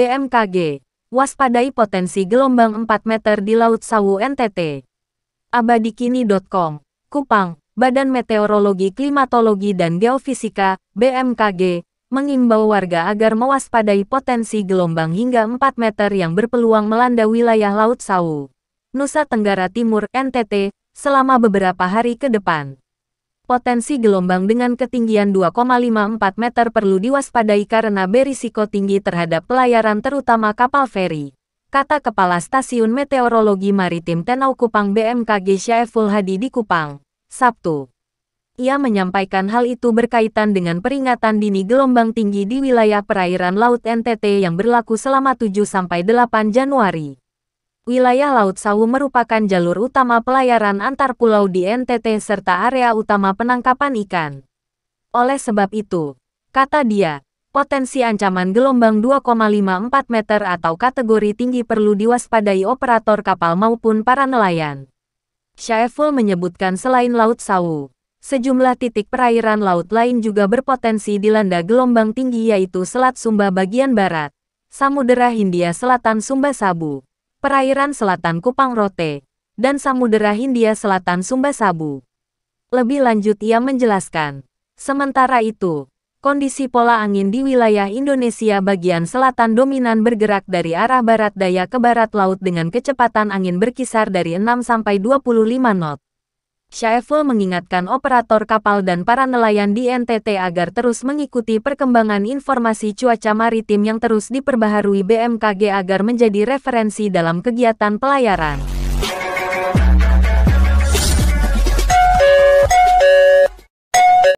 BMKG, waspadai potensi gelombang 4 meter di Laut Sawu NTT. Abadikini.com, Kupang, Badan Meteorologi Klimatologi dan Geofisika, BMKG, mengimbau warga agar mewaspadai potensi gelombang hingga 4 meter yang berpeluang melanda wilayah Laut Sawu, Nusa Tenggara Timur, NTT, selama beberapa hari ke depan potensi gelombang dengan ketinggian 2,54 meter perlu diwaspadai karena berisiko tinggi terhadap pelayaran terutama kapal feri. Kata Kepala Stasiun Meteorologi Maritim Tenau Kupang BMKG Syaiful Hadi di Kupang, Sabtu. Ia menyampaikan hal itu berkaitan dengan peringatan dini gelombang tinggi di wilayah perairan Laut NTT yang berlaku selama 7-8 Januari wilayah Laut Sawu merupakan jalur utama pelayaran antar pulau di NTT serta area utama penangkapan ikan. Oleh sebab itu, kata dia, potensi ancaman gelombang 2,54 meter atau kategori tinggi perlu diwaspadai operator kapal maupun para nelayan. Syaiful menyebutkan selain Laut Sawu, sejumlah titik perairan laut lain juga berpotensi dilanda gelombang tinggi yaitu Selat Sumba bagian barat, Samudera Hindia Selatan Sumba Sabu, perairan selatan Kupang Rote, dan Samudera Hindia Selatan Sumba Sabu. Lebih lanjut ia menjelaskan. Sementara itu, kondisi pola angin di wilayah Indonesia bagian selatan dominan bergerak dari arah barat daya ke barat laut dengan kecepatan angin berkisar dari 6 sampai 25 knot. Syaeful mengingatkan operator kapal dan para nelayan di NTT agar terus mengikuti perkembangan informasi cuaca maritim yang terus diperbaharui BMKG agar menjadi referensi dalam kegiatan pelayaran.